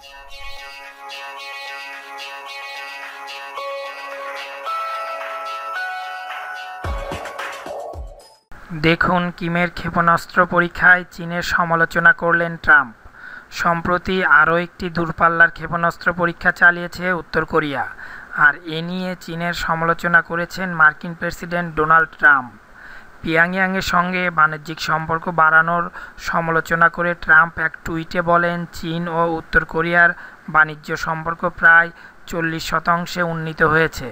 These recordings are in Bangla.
দেখুন কিমের ক্ষেপণাস্ত্র পরীক্ষায় চীনের সমালোচনা করলেন ট্রাম্প সম্প্রতি আরও একটি দূরপাল্লার ক্ষেপণাস্ত্র পরীক্ষা চালিয়েছে উত্তর কোরিয়া আর এ নিয়ে চীনের সমালোচনা করেছেন মার্কিন প্রেসিডেন্ট ডোনাল্ড ট্রাম্প পিয়াংয়াংয়ের সঙ্গে বাণিজ্যিক সম্পর্ক বাড়ানোর সমালোচনা করে ট্রাম্প এক টুইটে বলেন চীন ও উত্তর কোরিয়ার বাণিজ্য সম্পর্ক প্রায় চল্লিশ শতাংশে উন্নীত হয়েছে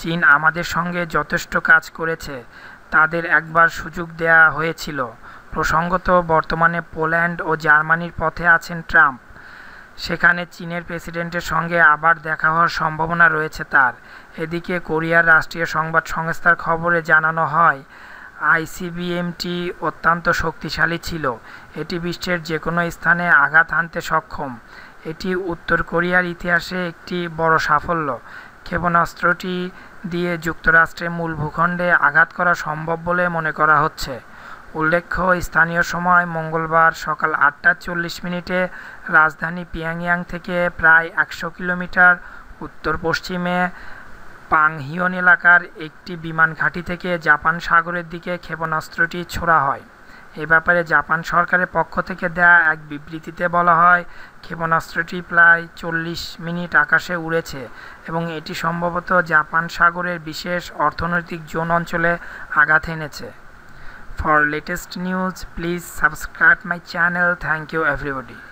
চীন আমাদের সঙ্গে যথেষ্ট কাজ করেছে তাদের একবার সুযোগ দেয়া হয়েছিল প্রসঙ্গত বর্তমানে পোল্যান্ড ও জার্মানির পথে আছেন ট্রাম্প সেখানে চীনের প্রেসিডেন্টের সঙ্গে আবার দেখা হওয়ার সম্ভাবনা রয়েছে তার এদিকে কোরিয়ার রাষ্ট্রীয় সংবাদ সংস্থার খবরে জানানো হয় আইসিবিএমটি অত্যন্ত শক্তিশালী ছিল এটি বিশ্বের যে কোনো স্থানে আঘাত হানতে সক্ষম এটি উত্তর কোরিয়ার ইতিহাসে একটি বড় সাফল্য ক্ষেপণাস্ত্রটি দিয়ে যুক্তরাষ্ট্রের মূল ভূখণ্ডে আঘাত করা সম্ভব বলে মনে করা হচ্ছে উল্লেখ্য স্থানীয় সময় মঙ্গলবার সকাল আটটা চল্লিশ মিনিটে রাজধানী পিয়াংয়াং থেকে প্রায় একশো কিলোমিটার উত্তর পশ্চিমে পাংহিয়ন এলাকার একটি বিমান ঘাঁটি থেকে জাপান সাগরের দিকে ক্ষেপণাস্ত্রটি ছোড়া হয় এ ব্যাপারে জাপান সরকারের পক্ষ থেকে দেয়া এক বিবৃতিতে বলা হয় ক্ষেপণাস্ত্রটি প্রায় চল্লিশ মিনিট আকাশে উড়েছে এবং এটি সম্ভবত জাপান সাগরের বিশেষ অর্থনৈতিক জোন অঞ্চলে আঘাত এনেছে for latest news please subscribe my channel thank you everybody